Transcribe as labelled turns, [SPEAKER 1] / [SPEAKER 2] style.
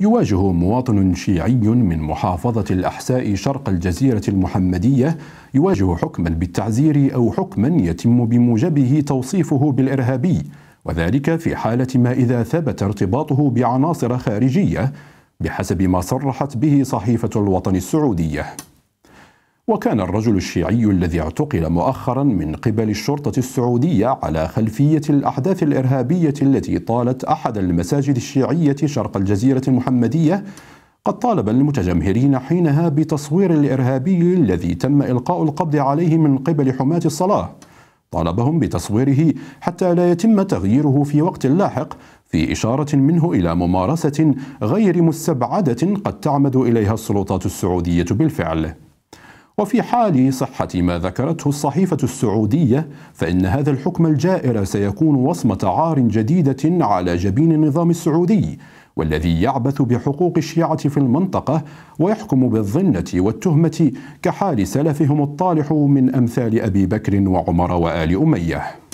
[SPEAKER 1] يواجه مواطن شيعي من محافظة الأحساء شرق الجزيرة المحمدية يواجه حكما بالتعزير أو حكما يتم بموجبه توصيفه بالإرهابي وذلك في حالة ما إذا ثبت ارتباطه بعناصر خارجية بحسب ما صرحت به صحيفة الوطن السعودية وكان الرجل الشيعي الذي اعتقل مؤخرا من قبل الشرطة السعودية على خلفية الأحداث الإرهابية التي طالت أحد المساجد الشيعية شرق الجزيرة المحمدية قد طالب المتجمهرين حينها بتصوير الإرهابي الذي تم إلقاء القبض عليه من قبل حماة الصلاة طالبهم بتصويره حتى لا يتم تغييره في وقت لاحق في إشارة منه إلى ممارسة غير مستبعدة قد تعمد إليها السلطات السعودية بالفعل وفي حال صحة ما ذكرته الصحيفة السعودية فإن هذا الحكم الجائر سيكون وصمة عار جديدة على جبين النظام السعودي والذي يعبث بحقوق الشيعة في المنطقة ويحكم بالظنة والتهمة كحال سلفهم الطالح من أمثال أبي بكر وعمر وآل أمية